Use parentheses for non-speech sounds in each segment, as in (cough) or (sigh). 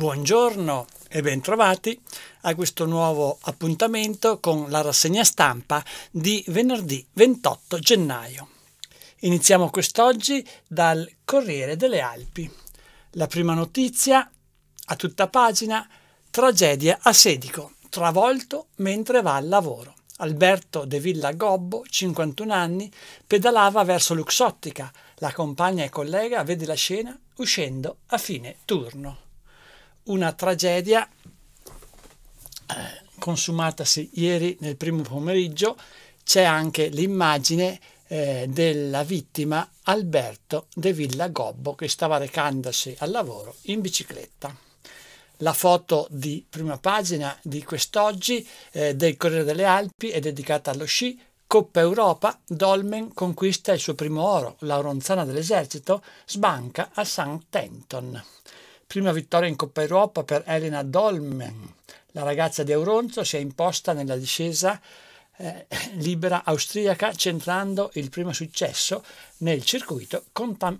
Buongiorno e bentrovati a questo nuovo appuntamento con la rassegna stampa di venerdì 28 gennaio. Iniziamo quest'oggi dal Corriere delle Alpi. La prima notizia a tutta pagina, tragedia a Sedico, travolto mentre va al lavoro. Alberto De Villa Gobbo, 51 anni, pedalava verso Luxottica. La compagna e collega vede la scena uscendo a fine turno una tragedia eh, consumatasi ieri nel primo pomeriggio, c'è anche l'immagine eh, della vittima Alberto De Villa Gobbo che stava recandosi al lavoro in bicicletta. La foto di prima pagina di quest'oggi eh, del Corriere delle Alpi è dedicata allo sci, Coppa Europa, Dolmen conquista il suo primo oro, la ronzana dell'esercito sbanca a St. Tenton. Prima vittoria in Coppa Europa per Elena Dolmen. Mm. La ragazza di Auronzo si è imposta nella discesa eh, (clears throat) libera austriaca centrando il primo successo nel circuito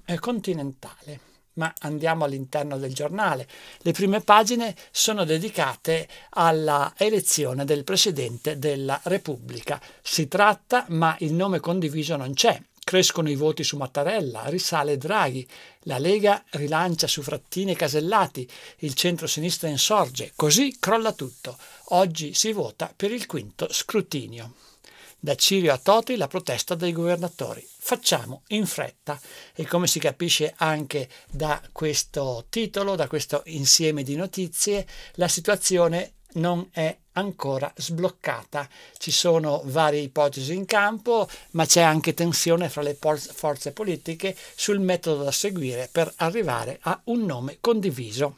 eh, continentale. Ma andiamo all'interno del giornale. Le prime pagine sono dedicate alla elezione del Presidente della Repubblica. Si tratta, ma il nome condiviso non c'è. Crescono i voti su Mattarella, risale Draghi, la Lega rilancia su Frattini e Casellati, il centro-sinistra insorge, così crolla tutto. Oggi si vota per il quinto scrutinio. Da Cirio a Toti la protesta dei governatori. Facciamo in fretta e come si capisce anche da questo titolo, da questo insieme di notizie, la situazione non è ancora sbloccata. Ci sono varie ipotesi in campo, ma c'è anche tensione fra le forze politiche sul metodo da seguire per arrivare a un nome condiviso,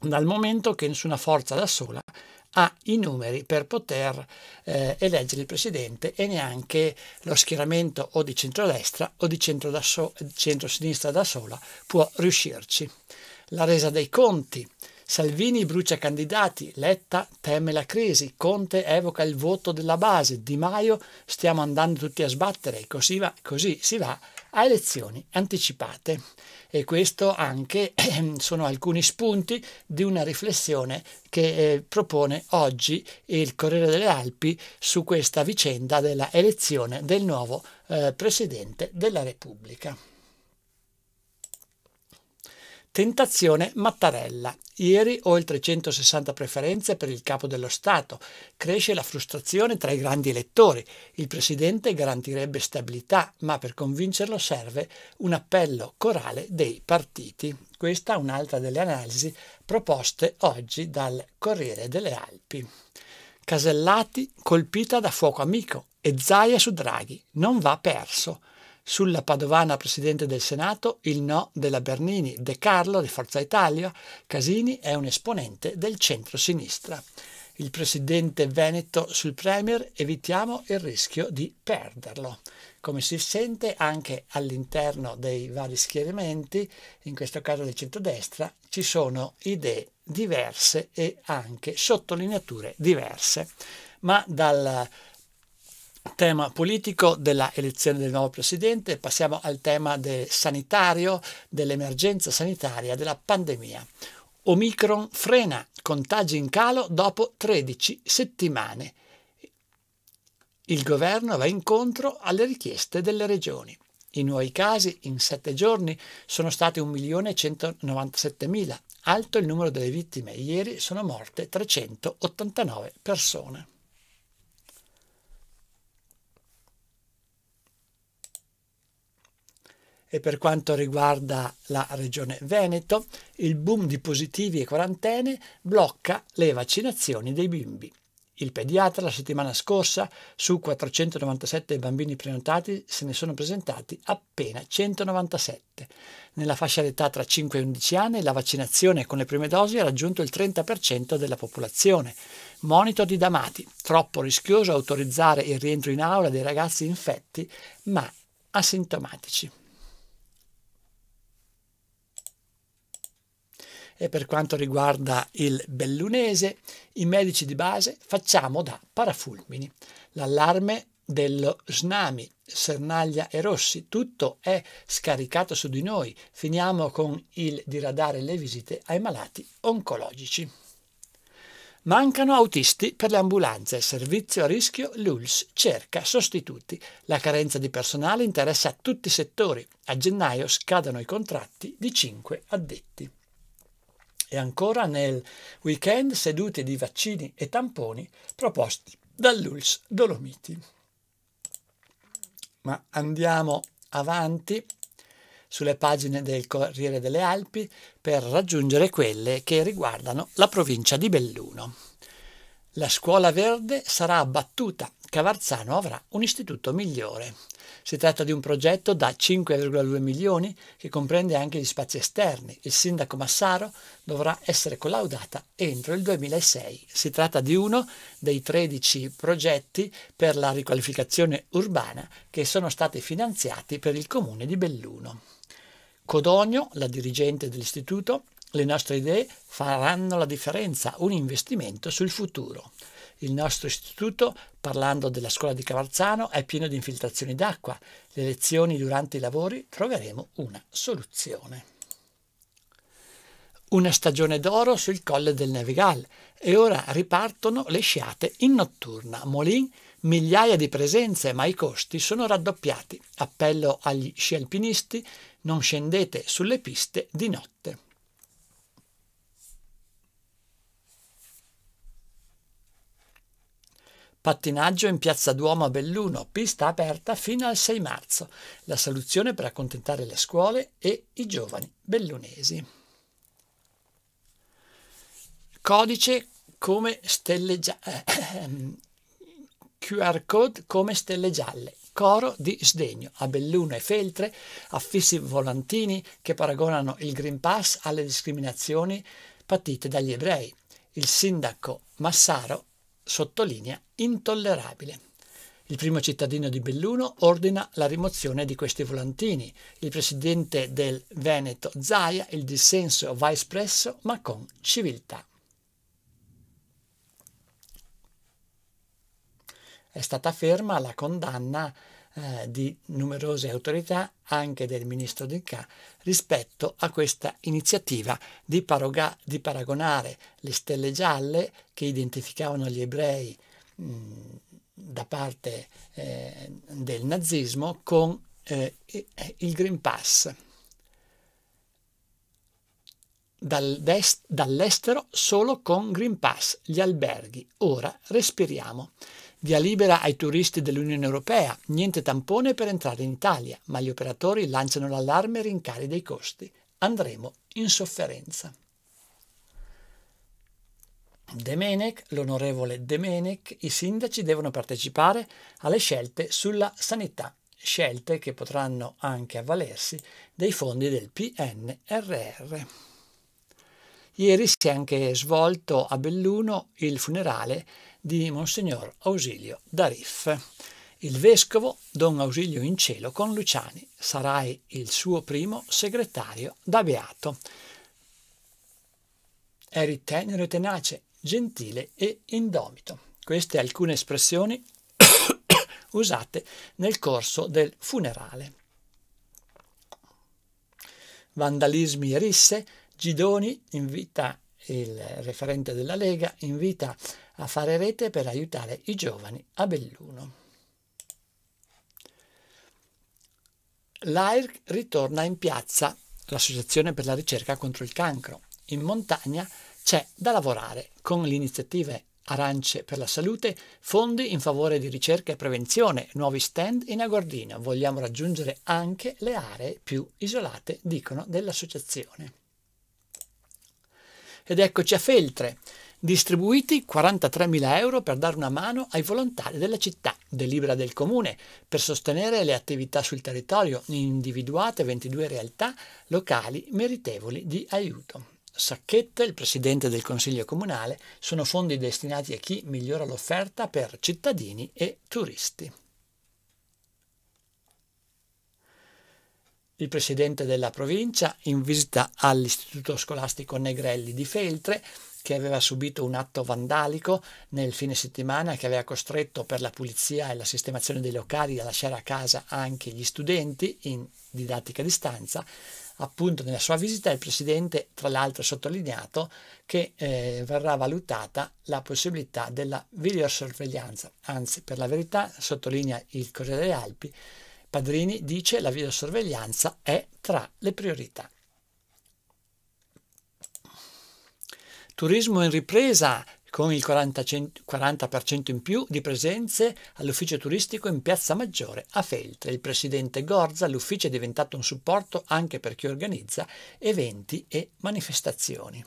dal momento che nessuna forza da sola ha i numeri per poter eh, eleggere il presidente e neanche lo schieramento o di centrodestra o di centro da so centrosinistra da sola può riuscirci. La resa dei conti Salvini brucia candidati, Letta teme la crisi, Conte evoca il voto della base, Di Maio stiamo andando tutti a sbattere, così, va, così si va a elezioni anticipate. E questo anche eh, (clears throat) sono alcuni spunti di una riflessione che eh, propone oggi il Corriere delle Alpi su questa vicenda della elezione del nuovo eh, Presidente della Repubblica. Tentazione Mattarella. Ieri oltre 160 preferenze per il capo dello Stato. Cresce la frustrazione tra i grandi elettori. Il presidente garantirebbe stabilità, ma per convincerlo serve un appello corale dei partiti. Questa è un'altra delle analisi proposte oggi dal Corriere delle Alpi. Casellati colpita da fuoco amico e Zaia su Draghi. Non va perso sulla Padovana Presidente del Senato, il no della Bernini, De Carlo di Forza Italia, Casini è un esponente del centro-sinistra. Il Presidente Veneto sul Premier, evitiamo il rischio di perderlo. Come si sente anche all'interno dei vari schieramenti, in questo caso del centrodestra, ci sono idee diverse e anche sottolineature diverse, ma dal tema politico della elezione del nuovo presidente, passiamo al tema del sanitario, dell'emergenza sanitaria, della pandemia. Omicron frena contagi in calo dopo 13 settimane. Il governo va incontro alle richieste delle regioni. I nuovi casi in sette giorni sono stati 1.197.000. Alto il numero delle vittime. Ieri sono morte 389 persone. E per quanto riguarda la regione Veneto, il boom di positivi e quarantene blocca le vaccinazioni dei bimbi. Il pediatra la settimana scorsa, su 497 bambini prenotati, se ne sono presentati appena 197. Nella fascia d'età tra 5 e 11 anni la vaccinazione con le prime dosi ha raggiunto il 30% della popolazione. Monito di Damati, troppo rischioso autorizzare il rientro in aula dei ragazzi infetti ma asintomatici. E per quanto riguarda il bellunese, i medici di base facciamo da parafulmini. L'allarme dello Snami, Sernaglia e Rossi, tutto è scaricato su di noi. Finiamo con il diradare le visite ai malati oncologici. Mancano autisti per le ambulanze, servizio a rischio, l'ULS cerca sostituti. La carenza di personale interessa tutti i settori. A gennaio scadono i contratti di 5 addetti e ancora nel weekend sedute di vaccini e tamponi proposti dall'ULS Dolomiti. Ma andiamo avanti sulle pagine del Corriere delle Alpi per raggiungere quelle che riguardano la provincia di Belluno. La scuola verde sarà abbattuta, Cavarzano avrà un istituto migliore. Si tratta di un progetto da 5,2 milioni che comprende anche gli spazi esterni. Il sindaco Massaro dovrà essere collaudata entro il 2006. Si tratta di uno dei 13 progetti per la riqualificazione urbana che sono stati finanziati per il comune di Belluno. Codogno, la dirigente dell'istituto, le nostre idee faranno la differenza, un investimento sul futuro. Il nostro istituto, parlando della scuola di Cavarzano, è pieno di infiltrazioni d'acqua. Le lezioni durante i lavori troveremo una soluzione. Una stagione d'oro sul colle del Nevegal e ora ripartono le sciate in notturna. Molin, migliaia di presenze, ma i costi sono raddoppiati. Appello agli sci alpinisti, non scendete sulle piste di notte. Pattinaggio in Piazza Duomo a Belluno, pista aperta fino al 6 marzo. La soluzione per accontentare le scuole e i giovani bellunesi. Codice come stelle gialle. Eh, ehm, QR code come stelle gialle. Coro di sdegno. A Belluno e Feltre affissi volantini che paragonano il Green Pass alle discriminazioni patite dagli ebrei. Il sindaco Massaro sottolinea intollerabile. Il primo cittadino di Belluno ordina la rimozione di questi volantini. Il presidente del Veneto Zaia il dissenso va espresso ma con civiltà. È stata ferma la condanna eh, di numerose autorità, anche del ministro D'Inca, rispetto a questa iniziativa di, paroga, di, paragonare le stelle gialle che identificavano gli ebrei mh, mm, da parte eh, del nazismo con eh, eh il Green Pass. Dall'estero solo con Green Pass, gli alberghi. Ora respiriamo. Via libera ai turisti dell'Unione Europea, niente tampone per entrare in Italia, ma gli operatori lanciano l'allarme e rincari dei costi. Andremo in sofferenza. Demenek, l'onorevole Demenek, i sindaci devono partecipare alle scelte sulla sanità, scelte che potranno anche avvalersi dei fondi del PNRR. Ieri si è anche svolto a Belluno il funerale di Monsignor Ausilio D'Arif. Il vescovo Don Ausilio in cielo con Luciani sarai il suo primo segretario da beato. Eri tenero e tenace, gentile e indomito. Queste alcune espressioni (coughs) usate nel corso del funerale. Vandalismi e risse, Gidoni invita il referente della Lega invita a fare rete per aiutare i giovani a Belluno. L'AIRC ritorna in piazza, l'Associazione per la ricerca contro il cancro. In montagna c'è da lavorare con le iniziative Arance per la salute, fondi in favore di ricerca e prevenzione, nuovi stand in Agordino. Vogliamo raggiungere anche le aree più isolate, dicono, dell'associazione. Ed eccoci a Feltre distribuiti 43.000 euro per dare una mano ai volontari della città, delibera del comune, per sostenere le attività sul territorio, individuate 22 realtà locali meritevoli di aiuto. Sacchetta, il presidente del Consiglio Comunale, sono fondi destinati a chi migliora l'offerta per cittadini e turisti. il presidente della provincia in visita all'istituto scolastico Negrelli di Feltre che aveva subito un atto vandalico nel fine settimana che aveva costretto per la pulizia e la sistemazione dei locali a lasciare a casa anche gli studenti in didattica a distanza. Appunto nella sua visita il Presidente tra l'altro ha sottolineato che eh, verrà valutata la possibilità della videosorveglianza, anzi per la verità sottolinea il Corriere delle Alpi, Padrini dice che la videosorveglianza è tra le priorità. turismo in ripresa con il 40%, in più di presenze all'ufficio turistico in Piazza Maggiore a Feltre. Il presidente Gorza, l'ufficio è diventato un supporto anche per chi organizza eventi e manifestazioni.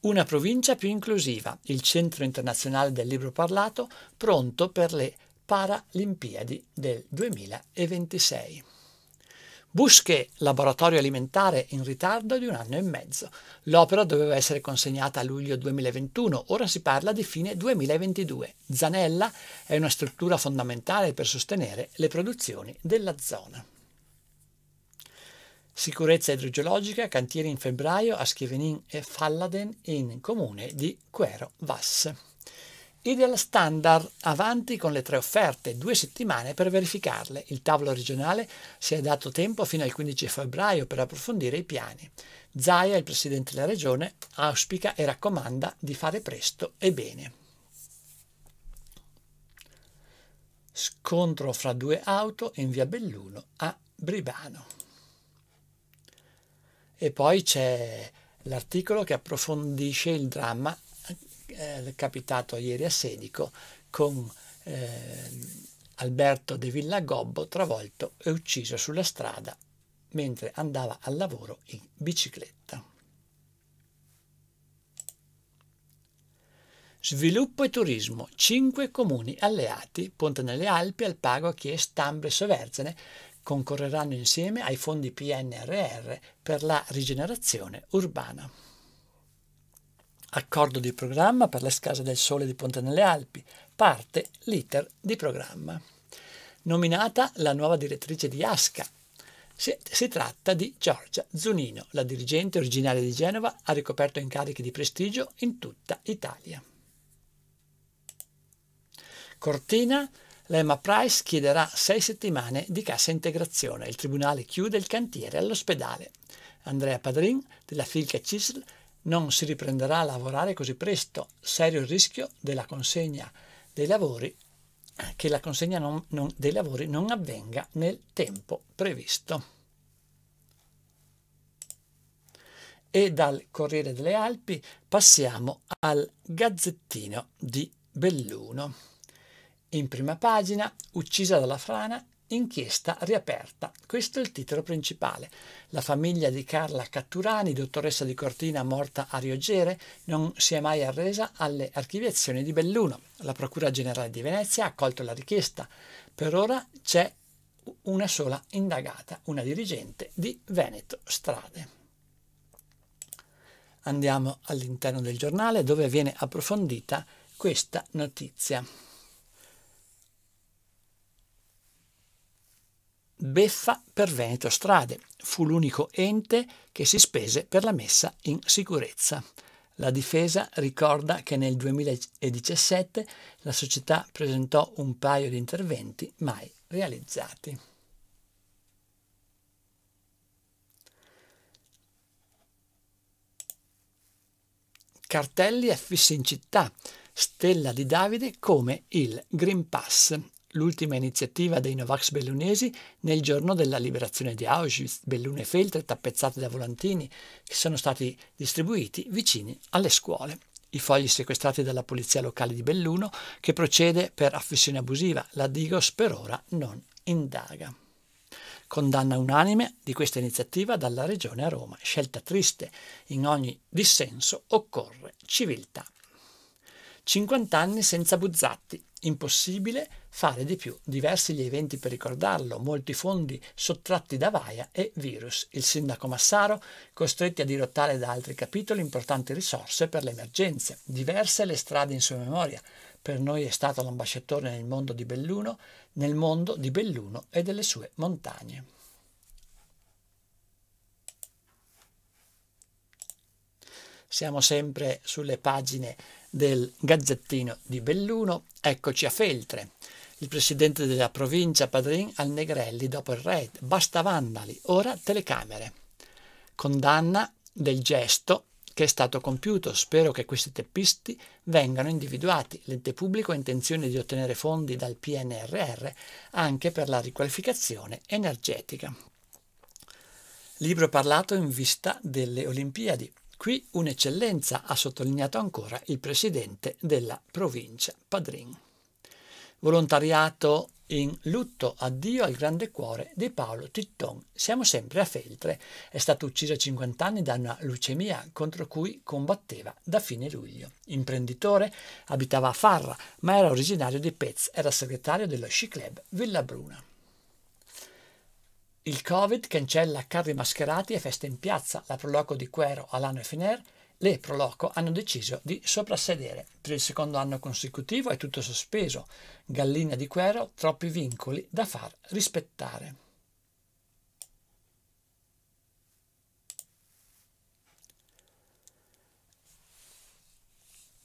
Una provincia più inclusiva, il Centro internazionale del libro parlato, pronto per le Paralimpiadi del 2026. Busche laboratorio alimentare in ritardo di un anno e mezzo. L'opera doveva essere consegnata a luglio 2021, ora si parla di fine 2022. Zanella è una struttura fondamentale per sostenere le produzioni della zona. Sicurezza idrogeologica, cantieri in febbraio a Schivenin e Falladen in comune di Quero Vasse. Ideal Standard avanti con le tre offerte, due settimane per verificarle. Il tavolo regionale si è dato tempo fino al 15 febbraio per approfondire i piani. Zaia, il presidente della regione, auspica e raccomanda di fare presto e bene. Scontro fra due auto in via Belluno a Bribano. E poi c'è l'articolo che approfondisce il dramma eh, capitato ieri a Sedico con eh, Alberto de Villagobbo travolto e ucciso sulla strada mentre andava al lavoro in bicicletta. Sviluppo e turismo. Cinque comuni alleati, Ponte nelle Alpi, Alpago, Chies, Tambre e Soverzene, concorreranno insieme ai fondi PNRR per la rigenerazione urbana. Accordo di programma per le scase del Sole di Ponte nelle Alpi. Parte l'iter di programma. Nominata la nuova direttrice di ASCA. Si, si tratta di Giorgia Zunino, la dirigente originaria di Genova, ha ricoperto incarichi di prestigio in tutta Italia. Cortina, l'Emma Price chiederà sei settimane di cassa integrazione. Il tribunale chiude il cantiere all'ospedale. Andrea Padrin, della Filca Cisl, non si riprenderà a lavorare così presto, serio il rischio della consegna dei lavori che la consegna non, non, dei lavori non avvenga nel tempo previsto. E dal Corriere delle Alpi passiamo al Gazzettino di Belluno. In prima pagina, uccisa dalla frana, Inchiesta riaperta. Questo è il titolo principale. La famiglia di Carla Catturani, dottoressa di Cortina morta a Riogere, non si è mai arresa alle archiviazioni di Belluno. La Procura Generale di Venezia ha accolto la richiesta. Per ora c'è una sola indagata, una dirigente di Veneto Strade. Andiamo all'interno del giornale dove viene approfondita questa notizia. beffa per Veneto Strade. Fu l'unico ente che si spese per la messa in sicurezza. La difesa ricorda che nel 2017 la società presentò un paio di interventi mai realizzati. Cartelli affissi in città, stella di Davide come il Green Pass l'ultima iniziativa dei Novax bellunesi nel giorno della liberazione di Auschwitz, bellune feltre tappezzate da volantini che sono stati distribuiti vicini alle scuole. I fogli sequestrati dalla polizia locale di Belluno che procede per affissione abusiva, la Digos per ora non indaga. Condanna unanime di questa iniziativa dalla Regione a Roma, scelta triste, in ogni dissenso occorre civiltà. 50 anni senza Buzzatti, Impossibile fare di più, diversi gli eventi per ricordarlo, molti fondi sottratti da Vaia e Virus. Il sindaco Massaro costretti a dirottare da altri capitoli importanti risorse per le emergenze, diverse le strade in sua memoria. Per noi è stato l'ambasciatore nel mondo di Belluno, nel mondo di Belluno e delle sue montagne. Siamo sempre sulle pagine del Gazzettino di Belluno, eccoci a Feltre. Il presidente della provincia Padrin al Negrelli dopo il raid, basta vandali, ora telecamere. Condanna del gesto che è stato compiuto. Spero che questi teppisti vengano individuati. L'ente pubblico ha intenzione di ottenere fondi dal PNRR anche per la riqualificazione energetica. Libro parlato in vista delle Olimpiadi. Qui un'eccellenza, ha sottolineato ancora il presidente della provincia Padrin. Volontariato in lutto addio al grande cuore di Paolo Titton. Siamo sempre a Feltre. È stato ucciso a 50 anni da una leucemia contro cui combatteva da fine luglio. Imprenditore, abitava a Farra, ma era originario di Pez, era segretario dello sci club Villa Bruna. Il Covid cancella carri mascherati e feste in piazza. La Proloco di Quero, Alano e Finer, le Proloco hanno deciso di soprassedere. Per il secondo anno consecutivo è tutto sospeso. Gallina di Quero, troppi vincoli da far rispettare.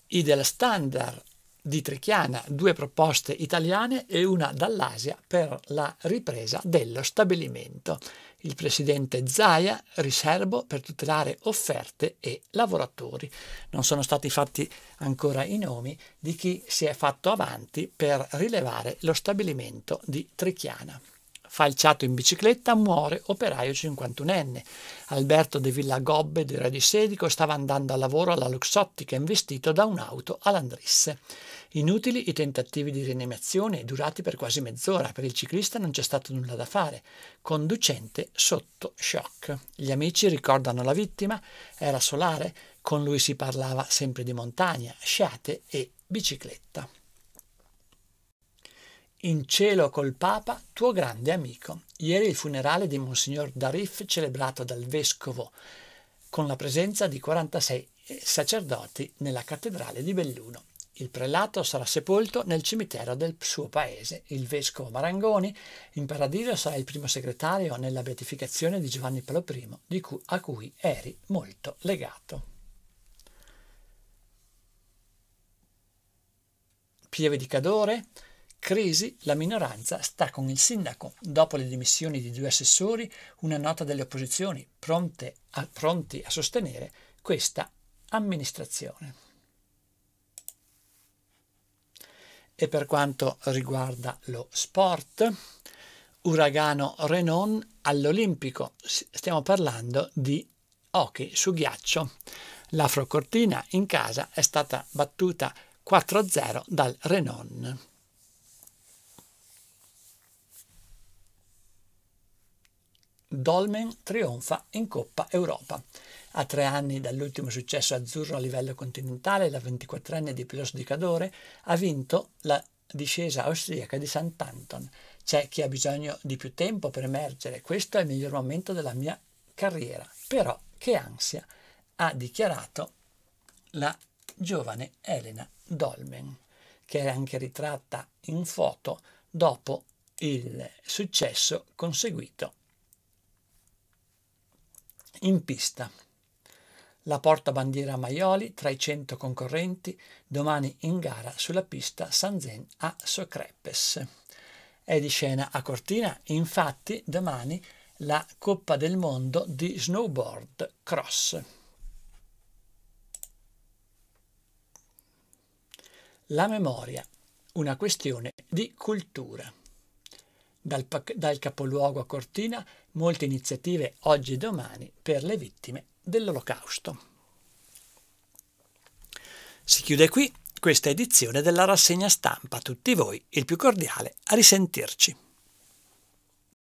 I della Standard di Trichiana, due proposte italiane e una dall'Asia per la ripresa dello stabilimento. Il presidente Zaia, riservo per tutelare offerte e lavoratori. Non sono stati fatti ancora i nomi di chi si è fatto avanti per rilevare lo stabilimento di Trichiana. Falciato in bicicletta muore operaio 51enne. Alberto de Villagobbe di Re di Sedico stava andando a lavoro alla Luxottica investito da un'auto all'Andrisse. Inutili i tentativi di rianimazione durati per quasi mezz'ora, per il ciclista non c'è stato nulla da fare, conducente sotto shock. Gli amici ricordano la vittima, era solare, con lui si parlava sempre di montagna, sciate e bicicletta. In cielo col Papa, tuo grande amico. Ieri il funerale di Monsignor Darif celebrato dal Vescovo con la presenza di 46 sacerdoti nella cattedrale di Belluno. Il prelato sarà sepolto nel cimitero del suo paese. Il vescovo Marangoni in paradiso sarà il primo segretario nella beatificazione di Giovanni Paolo I, cui, a cui eri molto legato. Pieve di Cadore, crisi, la minoranza sta con il sindaco. Dopo le dimissioni di due assessori, una nota delle opposizioni, pronte a, pronti a sostenere questa amministrazione. E per quanto riguarda lo sport, Uragano Renon all'Olimpico, stiamo parlando di hockey su ghiaccio. L'Afrocortina in casa è stata battuta 4-0 dal Renon. Dolmen trionfa in Coppa Europa. A tre anni dall'ultimo successo azzurro a livello continentale, la 24enne di Pilos di Cadore ha vinto la discesa austriaca di Sant'Anton. C'è chi ha bisogno di più tempo per emergere, questo è il miglior momento della mia carriera. Però che ansia, ha dichiarato la giovane Elena Dolmen, che è anche ritratta in foto dopo il successo conseguito in pista. La portabandiera Maioli tra i 100 concorrenti domani in gara sulla pista San Zen a Socrepes. È di scena a Cortina, infatti domani la Coppa del Mondo di Snowboard Cross. La memoria, una questione di cultura. Dal, dal capoluogo a Cortina molte iniziative oggi e domani per le vittime dell'Olocausto. Si chiude qui questa edizione della rassegna stampa. A tutti voi il più cordiale a risentirci.